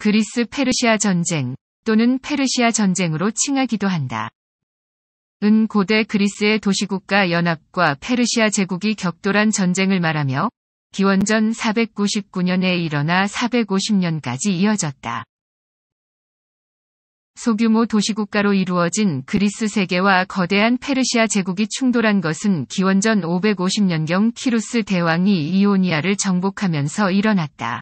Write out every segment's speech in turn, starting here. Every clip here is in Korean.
그리스 페르시아 전쟁 또는 페르시아 전쟁으로 칭하기도 한다. 은 고대 그리스의 도시국가 연합과 페르시아 제국이 격돌한 전쟁을 말하며 기원전 499년에 일어나 450년까지 이어졌다. 소규모 도시국가로 이루어진 그리스 세계와 거대한 페르시아 제국이 충돌한 것은 기원전 550년경 키루스 대왕이 이오니아를 정복하면서 일어났다.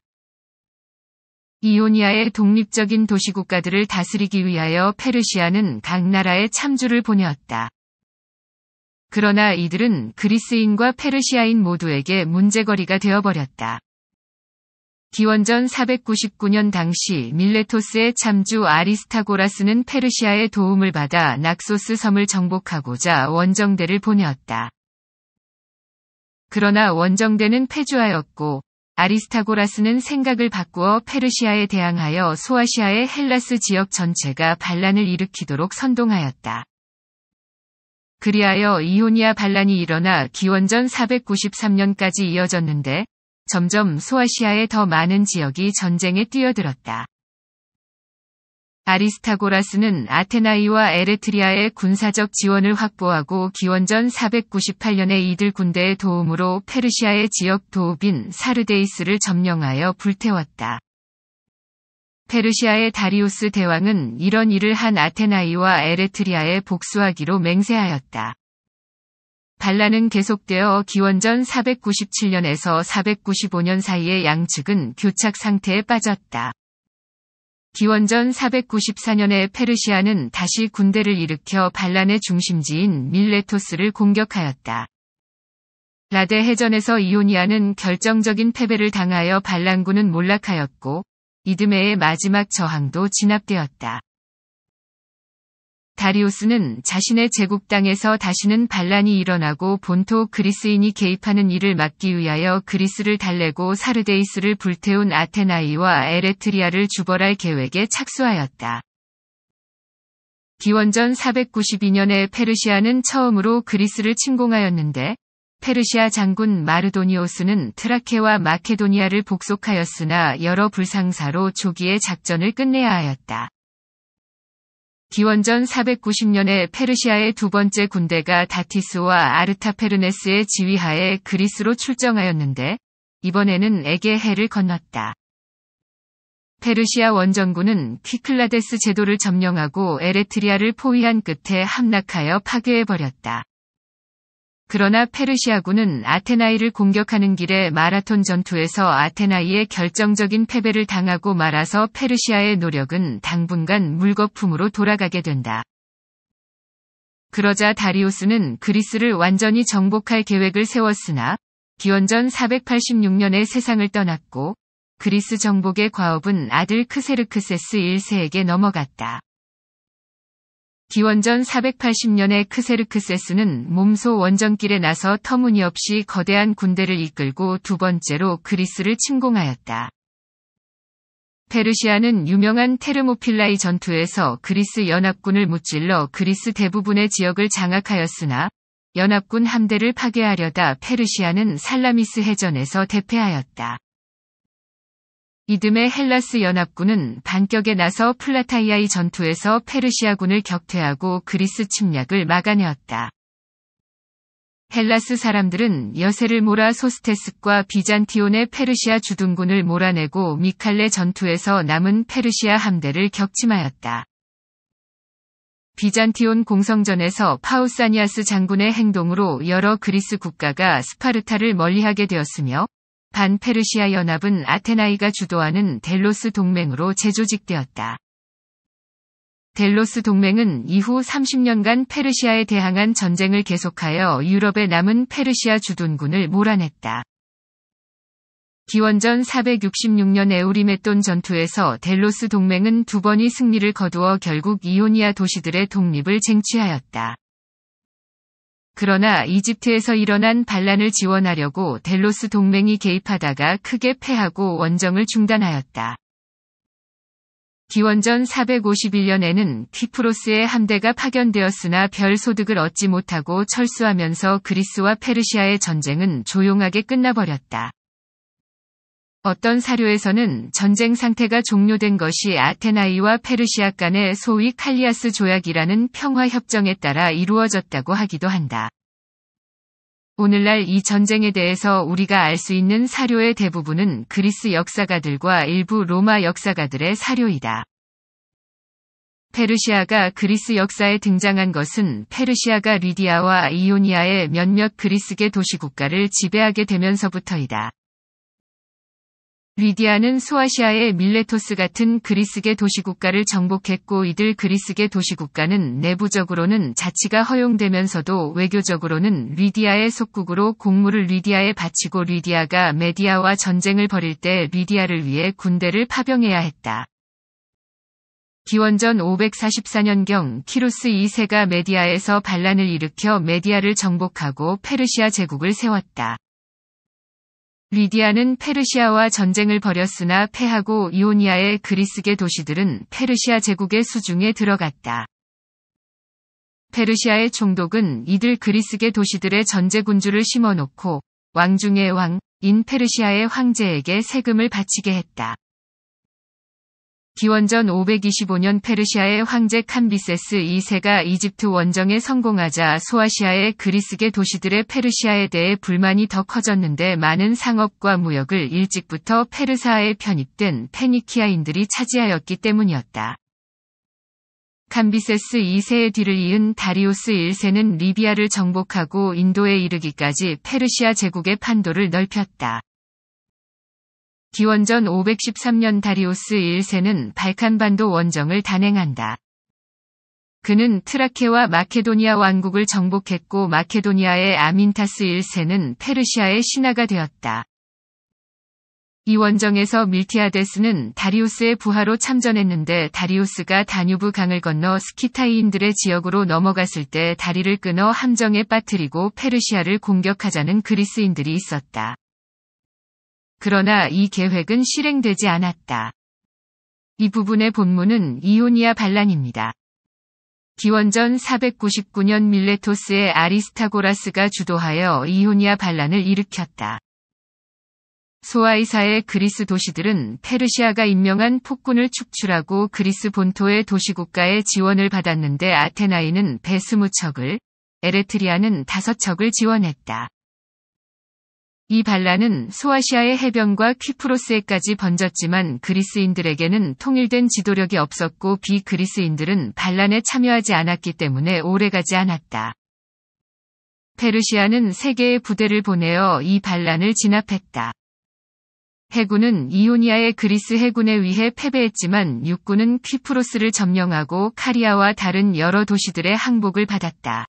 이오니아의 독립적인 도시국가들을 다스리기 위하여 페르시아는 각 나라의 참주를 보내었다. 그러나 이들은 그리스인과 페르시아인 모두에게 문제거리가 되어버렸다. 기원전 499년 당시 밀레토스의 참주 아리스타고라스는 페르시아의 도움을 받아 낙소스 섬을 정복하고자 원정대를 보내었다. 그러나 원정대는 패주하였고 아리스타고라스는 생각을 바꾸어 페르시아에 대항하여 소아시아의 헬라스 지역 전체가 반란을 일으키도록 선동하였다. 그리하여 이오니아 반란이 일어나 기원전 493년까지 이어졌는데 점점 소아시아의 더 많은 지역이 전쟁에 뛰어들었다. 아리스타고라스는 아테나이와 에레트리아의 군사적 지원을 확보하고 기원전 498년에 이들 군대의 도움으로 페르시아의 지역 도읍인 사르데이스를 점령하여 불태웠다. 페르시아의 다리우스 대왕은 이런 일을 한 아테나이와 에레트리아에 복수하기로 맹세하였다. 반란은 계속되어 기원전 497년에서 495년 사이에 양측은 교착 상태에 빠졌다. 기원전 494년에 페르시아는 다시 군대를 일으켜 반란의 중심지인 밀레토스를 공격하였다. 라데 해전에서 이오니아는 결정적인 패배를 당하여 반란군은 몰락하였고 이듬해의 마지막 저항도 진압되었다. 다리우스는 자신의 제국 땅에서 다시는 반란이 일어나고 본토 그리스인이 개입하는 일을 막기 위하여 그리스를 달래고 사르데이스를 불태운 아테나이와 에레트리아를 주벌할 계획에 착수하였다. 기원전 492년에 페르시아는 처음으로 그리스를 침공하였는데 페르시아 장군 마르도니오스는 트라케와 마케도니아를 복속하였으나 여러 불상사로 조기에 작전을 끝내야 하였다. 기원전 490년에 페르시아의 두 번째 군대가 다티스와 아르타페르네스의 지휘하에 그리스로 출정하였는데 이번에는 에게해를 건넜다. 페르시아 원정군은 키클라데스 제도를 점령하고 에레트리아를 포위한 끝에 함락하여 파괴해버렸다. 그러나 페르시아군은 아테나이를 공격하는 길에 마라톤 전투에서 아테나이의 결정적인 패배를 당하고 말아서 페르시아의 노력은 당분간 물거품으로 돌아가게 된다. 그러자 다리우스는 그리스를 완전히 정복할 계획을 세웠으나 기원전 486년에 세상을 떠났고 그리스 정복의 과업은 아들 크세르크세스 1세에게 넘어갔다. 기원전 480년에 크세르크세스는 몸소 원정길에 나서 터무니없이 거대한 군대를 이끌고 두 번째로 그리스를 침공하였다. 페르시아는 유명한 테르모필라이 전투에서 그리스 연합군을 무찔러 그리스 대부분의 지역을 장악하였으나 연합군 함대를 파괴하려다 페르시아는 살라미스 해전에서 대패하였다. 이듬해 헬라스 연합군은 반격에 나서 플라타이아의 전투에서 페르시아군을 격퇴하고 그리스 침략을 막아내었다. 헬라스 사람들은 여세를 몰아 소스테스과 비잔티온의 페르시아 주둔군을 몰아내고 미칼레 전투에서 남은 페르시아 함대를 격침하였다. 비잔티온 공성전에서 파우사니아스 장군의 행동으로 여러 그리스 국가가 스파르타를 멀리하게 되었으며 반페르시아 연합은 아테나이가 주도하는 델로스 동맹으로 재조직되었다. 델로스 동맹은 이후 30년간 페르시아에 대항한 전쟁을 계속하여 유럽에 남은 페르시아 주둔군을 몰아냈다. 기원전 466년 에우리메돈 전투에서 델로스 동맹은 두 번이 승리를 거두어 결국 이오니아 도시들의 독립을 쟁취하였다. 그러나 이집트에서 일어난 반란을 지원하려고 델로스 동맹이 개입하다가 크게 패하고 원정을 중단하였다. 기원전 451년에는 키프로스의 함대가 파견되었으나 별 소득을 얻지 못하고 철수하면서 그리스와 페르시아의 전쟁은 조용하게 끝나버렸다. 어떤 사료에서는 전쟁 상태가 종료된 것이 아테나이와 페르시아 간의 소위 칼리아스 조약이라는 평화협정에 따라 이루어졌다고 하기도 한다. 오늘날 이 전쟁에 대해서 우리가 알 수 있는 사료의 대부분은 그리스 역사가들과 일부 로마 역사가들의 사료이다. 페르시아가 그리스 역사에 등장한 것은 페르시아가 리디아와 이오니아의 몇몇 그리스계 도시국가를 지배하게 되면서부터이다. 리디아는 소아시아의 밀레토스 같은 그리스계 도시국가를 정복했고 이들 그리스계 도시국가는 내부적으로는 자치가 허용되면서도 외교적으로는 리디아의 속국으로 공물을 리디아에 바치고 리디아가 메디아와 전쟁을 벌일 때 리디아를 위해 군대를 파병해야 했다. 기원전 544년경 키루스 2세가 메디아에서 반란을 일으켜 메디아를 정복하고 페르시아 제국을 세웠다. 리디아는 페르시아와 전쟁을 벌였으나 패하고 이오니아의 그리스계 도시들은 페르시아 제국의 수중에 들어갔다. 페르시아의 총독은 이들 그리스계 도시들의 전제군주를 심어놓고 왕중의 왕인 페르시아의 황제에게 세금을 바치게 했다. 기원전 525년 페르시아의 황제 캄비세스 2세가 이집트 원정에 성공하자 소아시아의 그리스계 도시들의 페르시아에 대해 불만이 더 커졌는데 많은 상업과 무역을 일찍부터 페르사에 편입된 페니키아인들이 차지하였기 때문이었다. 캄비세스 2세의 뒤를 이은 다리오스 1세는 리비아를 정복하고 인도에 이르기까지 페르시아 제국의 판도를 넓혔다. 기원전 513년 다리오스 1세는 발칸반도 원정을 단행한다. 그는 트라케와 마케도니아 왕국을 정복했고 마케도니아의 아민타스 1세는 페르시아의 신하가 되었다. 이 원정에서 밀티아데스는 다리우스의 부하로 참전했는데 다리우스가 다뉴브 강을 건너 스키타이인들의 지역으로 넘어갔을 때 다리를 끊어 함정에 빠뜨리고 페르시아를 공격하자는 그리스인들이 있었다. 그러나 이 계획은 실행되지 않았다. 이 부분의 본문은 이오니아 반란입니다. 기원전 499년 밀레토스의 아리스타고라스가 주도하여 이오니아 반란을 일으켰다. 소아이사의 그리스 도시들은 페르시아가 임명한 폭군을 축출하고 그리스 본토의 도시국가의 지원을 받았는데 아테나이는 베스무척을, 에레트리아는 다섯 척을 지원했다. 이 반란은 소아시아의 해변과 키프로스에까지 번졌지만 그리스인들에게는 통일된 지도력이 없었고 비그리스인들은 반란에 참여하지 않았기 때문에 오래가지 않았다. 페르시아는 세계의 부대를 보내어 이 반란을 진압했다. 해군은 이오니아의 그리스 해군에 의해 패배했지만 육군은 키프로스를 점령하고 카리아와 다른 여러 도시들의 항복을 받았다.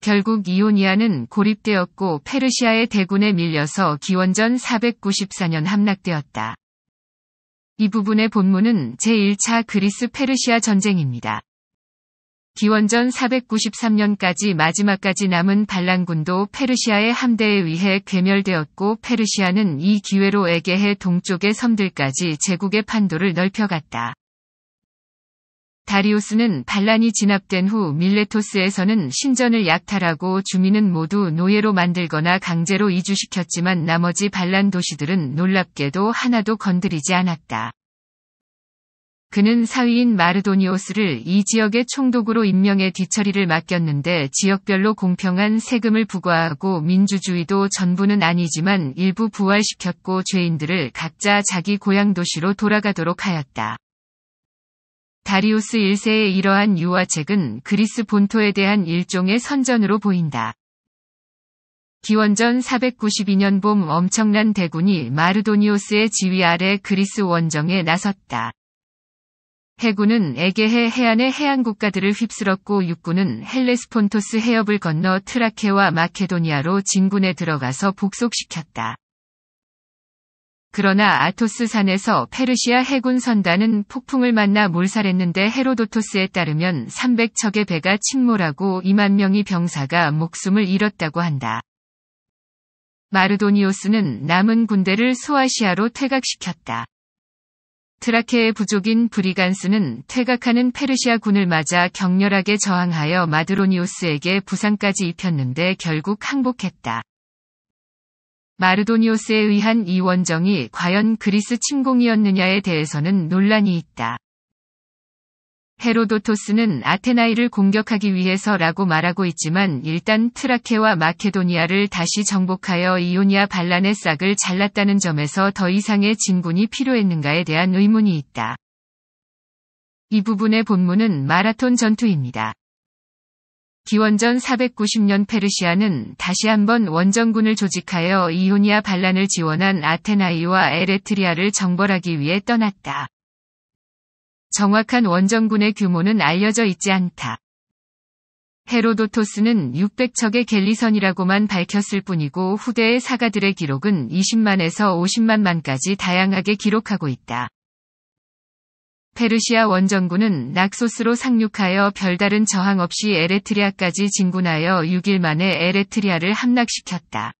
결국 이오니아는 고립되었고 페르시아의 대군에 밀려서 기원전 494년 함락되었다. 이 부분의 본문은 제1차 그리스 페르시아 전쟁입니다. 기원전 493년까지 마지막까지 남은 반란군도 페르시아의 함대에 의해 괴멸되었고 페르시아는 이 기회로 에게해 동쪽의 섬들까지 제국의 판도를 넓혀갔다. 다리우스는 반란이 진압된 후 밀레토스에서는 신전을 약탈하고 주민은 모두 노예로 만들거나 강제로 이주시켰지만 나머지 반란 도시들은 놀랍게도 하나도 건드리지 않았다. 그는 사위인 마르도니오스를 이 지역의 총독으로 임명해 뒤처리를 맡겼는데 지역별로 공평한 세금을 부과하고 민주주의도 전부는 아니지만 일부 부활시켰고 죄인들을 각자 자기 고향 도시로 돌아가도록 하였다. 다리우스 1세의 이러한 유화책은 그리스 본토에 대한 일종의 선전으로 보인다. 기원전 492년 봄 엄청난 대군이 마르도니오스의 지휘 아래 그리스 원정에 나섰다. 해군은 에게해 해안의 해양 국가들을 휩쓸었고 육군은 헬레스폰토스 해협을 건너 트라케와 마케도니아로 진군에 들어가서 복속시켰다. 그러나 아토스 산에서 페르시아 해군 선단은 폭풍을 만나 몰살했는데 헤로도토스에 따르면 300척의 배가 침몰하고 2만 명의 병사가 목숨을 잃었다고 한다. 마르도니오스는 남은 군대를 소아시아로 퇴각시켰다. 트라케의 부족인 브리간스는 퇴각하는 페르시아 군을 맞아 격렬하게 저항하여 마드로니오스에게 부상까지 입혔는데 결국 항복했다. 마르도니오스에 의한 이 원정이 과연 그리스 침공이었느냐에 대해서는 논란이 있다. 헤로도토스는 아테나이를 공격하기 위해서라고 말하고 있지만 일단 트라케와 마케도니아를 다시 정복하여 이오니아 반란의 싹을 잘랐다는 점에서 더 이상의 진군이 필요했는가에 대한 의문이 있다. 이 부분의 본문은 마라톤 전투입니다. 기원전 490년 페르시아는 다시 한번 원정군을 조직하여 이오니아 반란을 지원한 아테나이와 에레트리아를 정벌하기 위해 떠났다. 정확한 원정군의 규모는 알려져 있지 않다. 헤로도토스는 600척의 갤리선이라고만 밝혔을 뿐이고 후대의 사가들의 기록은 20만에서 50만만까지 다양하게 기록하고 있다. 페르시아 원정군은 낙소스로 상륙하여 별다른 저항 없이 에레트리아까지 진군하여 6일 만에 에레트리아를 함락시켰다.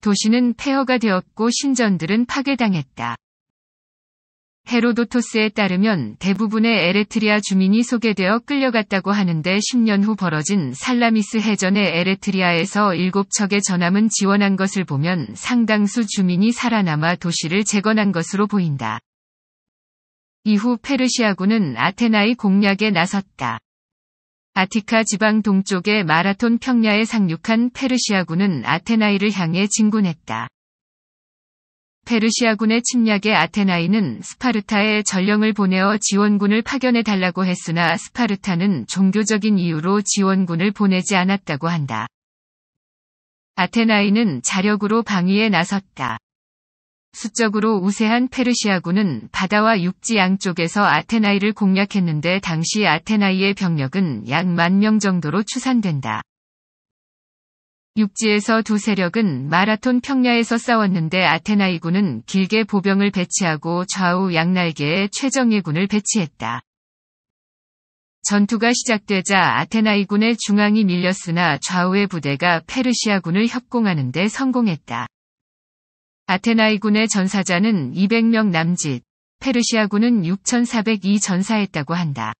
도시는 폐허가 되었고 신전들은 파괴당했다. 헤로도토스에 따르면 대부분의 에레트리아 주민이 소개되어 끌려갔다고 하는데 10년 후 벌어진 살라미스 해전의 에레트리아에서 7척의 전함은 지원한 것을 보면 상당수 주민이 살아남아 도시를 재건한 것으로 보인다. 이후 페르시아군은 아테나의 공략에 나섰다. 아티카 지방 동쪽의 마라톤 평야에 상륙한 페르시아군은 아테나이를 향해 진군했다. 페르시아군의 침략에 아테나이는 스파르타에 전령을 보내어 지원군을 파견해 달라고 했으나 스파르타는 종교적인 이유로 지원군을 보내지 않았다고 한다. 아테나이는 자력으로 방위에 나섰다. 수적으로 우세한 페르시아군은 바다와 육지 양쪽에서 아테나이를 공략했는데 당시 아테나이의 병력은 약 만 명 정도로 추산된다. 육지에서 두 세력은 마라톤 평야에서 싸웠는데 아테나이군은 길게 보병을 배치하고 좌우 양날개에 최정예군을 배치했다. 전투가 시작되자 아테나이군의 중앙이 밀렸으나 좌우의 부대가 페르시아군을 협공하는데 성공했다. 아테나이군의 전사자는 200명 남짓, 페르시아군은 6,402 전사했다고 한다.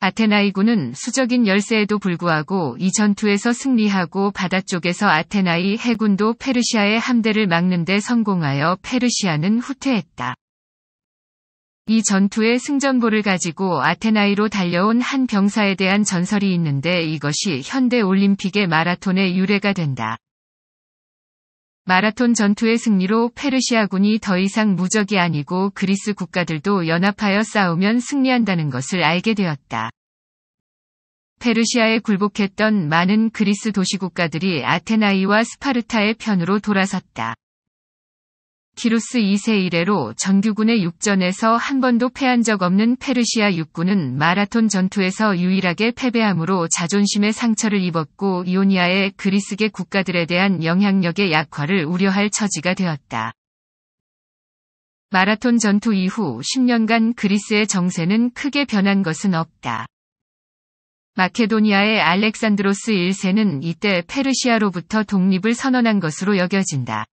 아테나이군은 수적인 열세에도 불구하고 이 전투에서 승리하고 바다 쪽에서 아테나이 해군도 페르시아의 함대를 막는 데 성공하여 페르시아는 후퇴했다. 이 전투의 승전보를 가지고 아테나이로 달려온 한 병사에 대한 전설이 있는데 이것이 현대 올림픽의 마라톤의 유래가 된다. 마라톤 전투의 승리로 페르시아군이 더 이상 무적이 아니고 그리스 국가들도 연합하여 싸우면 승리한다는 것을 알게 되었다. 페르시아에 굴복했던 많은 그리스 도시국가들이 아테나이와 스파르타의 편으로 돌아섰다. 키루스 2세 이래로 정규군의 육전에서 한 번도 패한 적 없는 페르시아 육군은 마라톤 전투에서 유일하게 패배함으로 자존심의 상처를 입었고 이오니아의 그리스계 국가들에 대한 영향력의 약화를 우려할 처지가 되었다. 마라톤 전투 이후 10년간 그리스의 정세는 크게 변한 것은 없다. 마케도니아의 알렉산드로스 1세는 이때 페르시아로부터 독립을 선언한 것으로 여겨진다.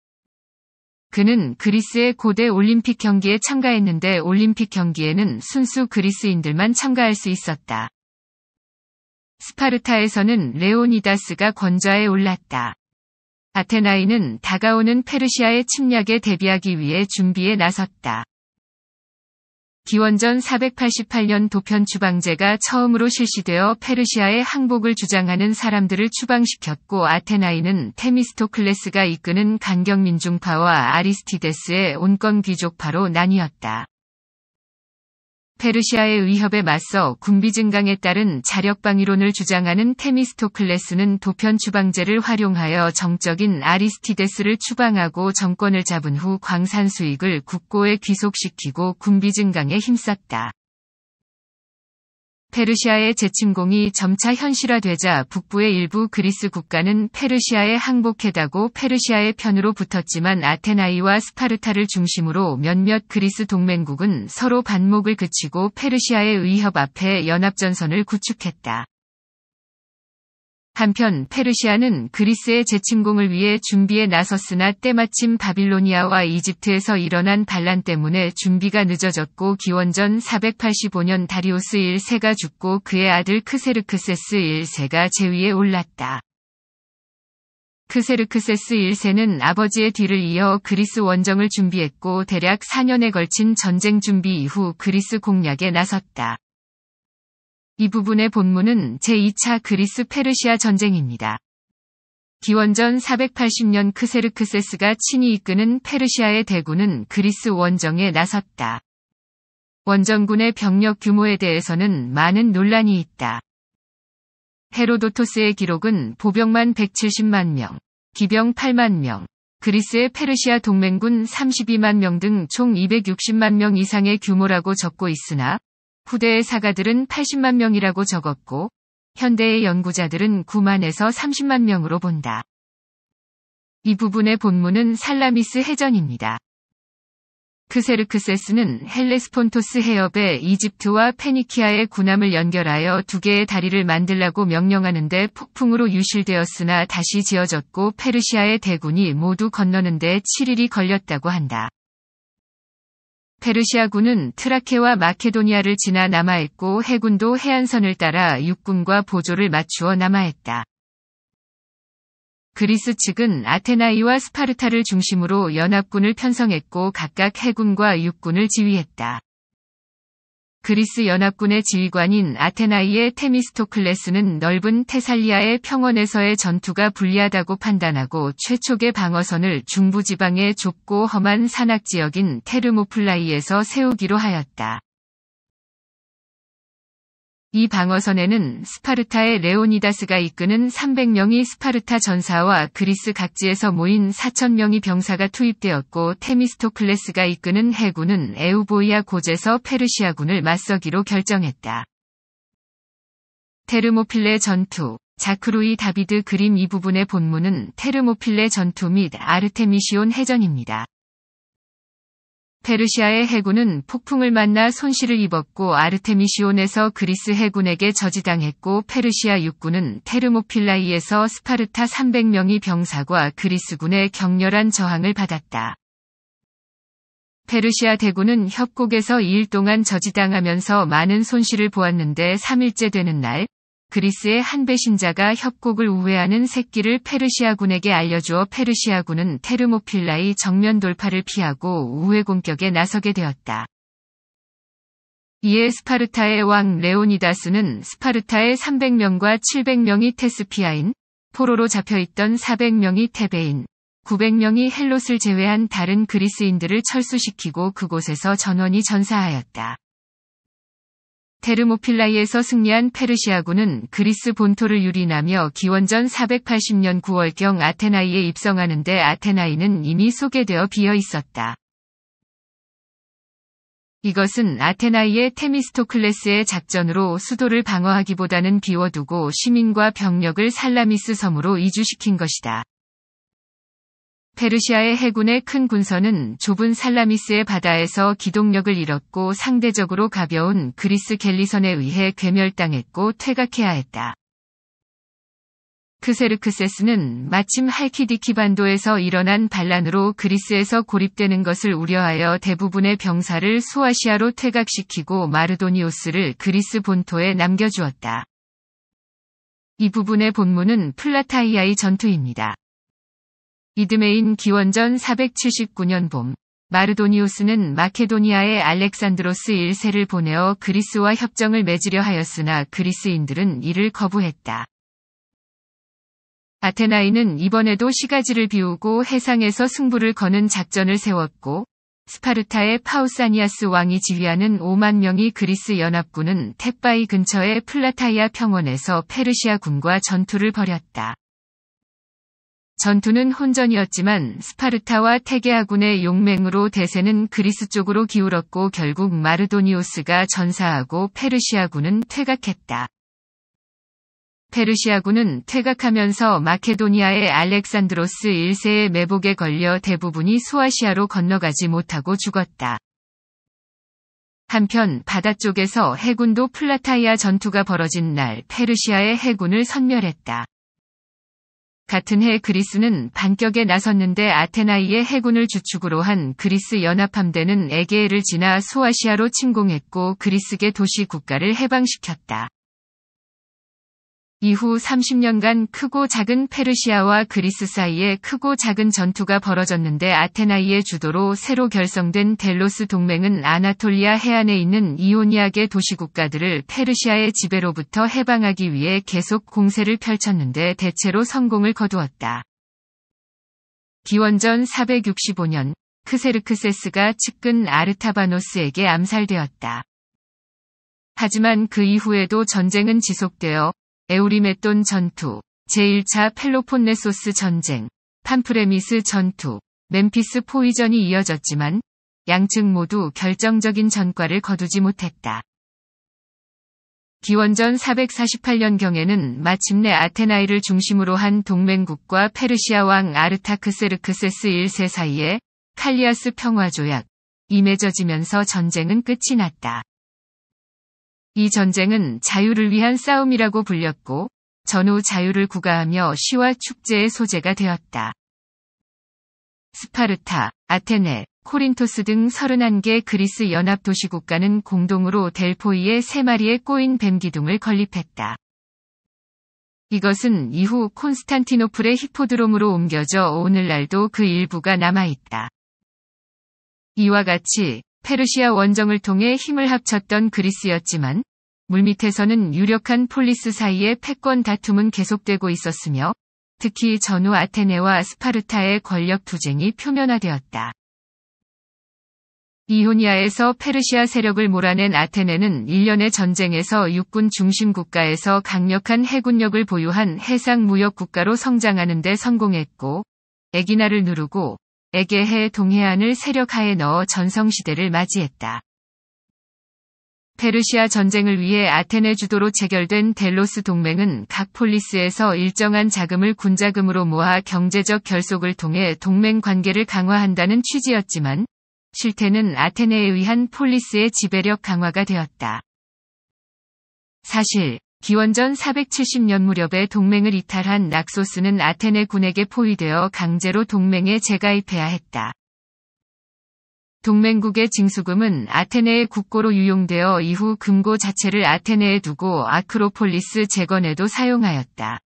그는 그리스의 고대 올림픽 경기에 참가했는데 올림픽 경기에는 순수 그리스인들만 참가할 수 있었다. 스파르타에서는 레오니다스가 권좌에 올랐다. 아테나이는 다가오는 페르시아의 침략에 대비하기 위해 준비에 나섰다. 기원전 488년 도편 추방제가 처음으로 실시되어 페르시아의 항복을 주장하는 사람들을 추방시켰고 아테나인는 테미스토클레스가 이끄는 강경민중파와 아리스티데스의 온건 귀족파로 나뉘었다. 페르시아의 위협에 맞서 군비 증강에 따른 자력방위론을 주장하는 테미스토클레스는 도편 추방제를 활용하여 정적인 아리스티데스를 추방하고 정권을 잡은 후 광산 수익을 국고에 귀속시키고 군비 증강에 힘썼다. 페르시아의 재침공이 점차 현실화되자 북부의 일부 그리스 국가는 페르시아에 항복해다고 페르시아의 편으로 붙었지만 아테나이와 스파르타를 중심으로 몇몇 그리스 동맹국은 서로 반목을 그치고 페르시아의 의협 앞에 연합전선을 구축했다. 한편 페르시아는 그리스의 재침공을 위해 준비에 나섰으나 때마침 바빌로니아와 이집트에서 일어난 반란 때문에 준비가 늦어졌고 기원전 485년 다리오스 1세가 죽고 그의 아들 크세르크세스 1세가 제위에 올랐다. 크세르크세스 1세는 아버지의 뒤를 이어 그리스 원정을 준비했고 대략 4년에 걸친 전쟁 준비 이후 그리스 공략에 나섰다. 이 부분의 본문은 제2차 그리스 페르시아 전쟁입니다. 기원전 480년 크세르크세스가 친히 이끄는 페르시아의 대군은 그리스 원정에 나섰다. 원정군의 병력 규모에 대해서는 많은 논란이 있다. 헤로도토스의 기록은 보병만 170만 명, 기병 8만 명, 그리스의 페르시아 동맹군 32만 명 등 총 260만 명 이상의 규모라고 적고 있으나 후대의 사가들은 80만 명이라고 적었고 현대의 연구자들은 9만에서 30만 명으로 본다. 이 부분의 본문은 살라미스 해전입니다. 크세르크세스는 헬레스폰토스 해협에 이집트와 페니키아의 군함을 연결하여 두 개의 다리를 만들라고 명령하는데 폭풍으로 유실되었으나 다시 지어졌고 페르시아의 대군이 모두 건너는데 7일이 걸렸다고 한다. 페르시아군은 트라케와 마케도니아를 지나 남아있고 해군도 해안선을 따라 육군과 보조를 맞추어 남아있다. 그리스 측은 아테나이와 스파르타를 중심으로 연합군을 편성했고 각각 해군과 육군을 지휘했다. 그리스 연합군의 질관인 아테나이의 테미스토클레스는 넓은 테살리아의 평원에서의 전투가 불리하다고 판단하고 최초의 방어선을 중부지방의 좁고 험한 산악지역인 테르모플라이에서 세우기로 하였다. 이 방어선에는 스파르타의 레오니다스가 이끄는 300명이 스파르타 전사와 그리스 각지에서 모인 4 0 0 0명이 병사가 투입되었고 테미스토클레스가 이끄는 해군은 에우보이아 곳에서 페르시아군을 맞서기로 결정했다. 테르모필레 전투 자크루이 다비드 그림 이 부분의 본문은 테르모필레 전투 및 아르테미시온 해전입니다. 페르시아의 해군은 폭풍을 만나 손실을 입었고 아르테미시온에서 그리스 해군에게 저지당했고 페르시아 육군은 테르모필라이에서 스파르타 300명이 병사과 그리스군의 격렬한 저항을 받았다. 페르시아 대군은 협곡에서 2일 동안 저지당하면서 많은 손실을 보았는데 3일째 되는 날 그리스의 한 배신자가 협곡을 우회하는 새끼를 페르시아군에게 알려주어 페르시아군은 테르모필라의 정면 돌파를 피하고 우회 공격에 나서게 되었다. 이에 스파르타의 왕 레오니다스는 스파르타의 300명과 700명이 테스피아인, 포로로 잡혀있던 400명이 테베인, 900명이 헬롯을 제외한 다른 그리스인들을 철수시키고 그곳에서 전원이 전사하였다. 테르모필라이에서 승리한 페르시아군은 그리스 본토를 유린하며 기원전 480년 9월경 아테나이에 입성하는데 아테나이는 이미 소개되어 비어 있었다. 이것은 아테나이의 테미스토클레스의 작전으로 수도를 방어하기보다는 비워두고 시민과 병력을 살라미스 섬으로 이주시킨 것이다. 페르시아의 해군의 큰 군선은 좁은 살라미스의 바다에서 기동력을 잃었고 상대적으로 가벼운 그리스 갤리선에 의해 괴멸당했고 퇴각해야 했다. 크세르크세스는 마침 할키디키 반도에서 일어난 반란으로 그리스에서 고립되는 것을 우려하여 대부분의 병사를 소아시아로 퇴각시키고 마르도니오스를 그리스 본토에 남겨주었다. 이 부분의 본문은 플라타이아의 전투입니다. 이듬해인 기원전 479년 봄 마르도니우스는 마케도니아의 알렉산드로스 1세를 보내어 그리스와 협정을 맺으려 하였으나 그리스인들은 이를 거부했다. 아테나이는 이번에도 시가지를 비우고 해상에서 승부를 거는 작전을 세웠고 스파르타의 파우사니아스 왕이 지휘하는 5만 명이 그리스 연합군은 텍바이 근처의 플라타이아 평원에서 페르시아 군과 전투를 벌였다. 전투는 혼전이었지만 스파르타와 테게아군의 용맹으로 대세는 그리스 쪽으로 기울었고 결국 마르도니우스가 전사하고 페르시아군은 퇴각했다. 페르시아군은 퇴각하면서 마케도니아의 알렉산드로스 1세의 매복에 걸려 대부분이 소아시아로 건너가지 못하고 죽었다. 한편 바다 쪽에서 해군도 플라타이아 전투가 벌어진 날 페르시아의 해군을 선멸했다. 같은 해 그리스는 반격에 나섰는데 아테나이의 해군을 주축으로 한 그리스 연합함대는 에게해를 지나 소아시아로 침공했고 그리스계 도시 국가를 해방시켰다. 이후 30년간 크고 작은 페르시아와 그리스 사이에 크고 작은 전투가 벌어졌는데 아테나이의 주도로 새로 결성된 델로스 동맹은 아나톨리아 해안에 있는 이오니아계 도시국가들을 페르시아의 지배로부터 해방하기 위해 계속 공세를 펼쳤는데 대체로 성공을 거두었다. 기원전 465년 크세르크세스가 측근 아르타바노스에게 암살되었다. 하지만 그 이후에도 전쟁은 지속되어 에우리메돈 전투, 제1차 펠로폰네소스 전쟁, 판프레미스 전투, 멤피스 포위전이 이어졌지만 양측 모두 결정적인 전과를 거두지 못했다. 기원전 448년경에는 마침내 아테나이를 중심으로 한 동맹국과 페르시아 왕 아르타크세르크세스 1세 사이에 칼리아스 평화조약, 임해져지면서 전쟁은 끝이 났다. 이 전쟁은 자유를 위한 싸움이라고 불렸고 전후 자유를 구가하며 시와 축제의 소재가 되었다. 스파르타, 아테네, 코린토스 등 31개 그리스 연합 도시국가는 공동으로 델포이의 3마리의 꼬인 뱀 기둥을 건립했다. 이것은 이후 콘스탄티노플의 히포드롬으로 옮겨져 오늘날도 그 일부가 남아있다. 이와 같이 페르시아 원정을 통해 힘을 합쳤던 그리스였지만 물밑에서는 유력한 폴리스 사이의 패권 다툼은 계속되고 있었으며 특히 전후 아테네와 스파르타의 권력 투쟁이 표면화되었다. 이오니아에서 페르시아 세력을 몰아낸 아테네는 1년의 전쟁에서 육군 중심 국가에서 강력한 해군력을 보유한 해상 무역 국가로 성장하는 데 성공했고 에기나를 누르고 에게해 동해안을 세력하에 넣어 전성시대를 맞이했다. 페르시아 전쟁을 위해 아테네 주도로 체결된 델로스 동맹은 각 폴리스에서 일정한 자금을 군자금으로 모아 경제적 결속을 통해 동맹 관계를 강화한다는 취지였지만 실태는 아테네에 의한 폴리스의 지배력 강화가 되었다. 사실 기원전 470년 무렵에 동맹을 이탈한 낙소스는 아테네 군에게 포위되어 강제로 동맹에 재가입해야 했다. 동맹국의 징수금은 아테네의 국고로 유용되어 이후 금고 자체를 아테네에 두고 아크로폴리스 재건에도 사용하였다.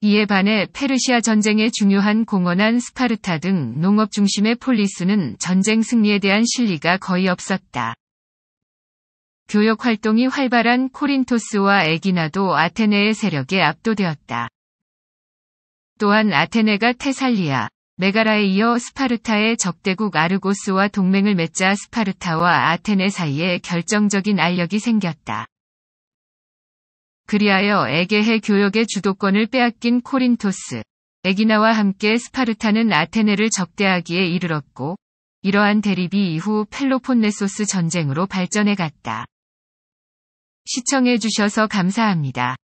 이에 반해 페르시아 전쟁의 중요한 공헌한 스파르타 등 농업 중심의 폴리스는 전쟁 승리에 대한 실리가 거의 없었다. 교역 활동이 활발한 코린토스와 에기나도 아테네의 세력에 압도되었다. 또한 아테네가 테살리아, 메가라에 이어 스파르타의 적대국 아르고스와 동맹을 맺자 스파르타와 아테네 사이에 결정적인 알력이 생겼다. 그리하여 에게해 교역의 주도권을 빼앗긴 코린토스, 에기나와 함께 스파르타는 아테네를 적대하기에 이르렀고, 이러한 대립이 이후 펠로폰네소스 전쟁으로 발전해 갔다. 시청해주셔서 감사합니다.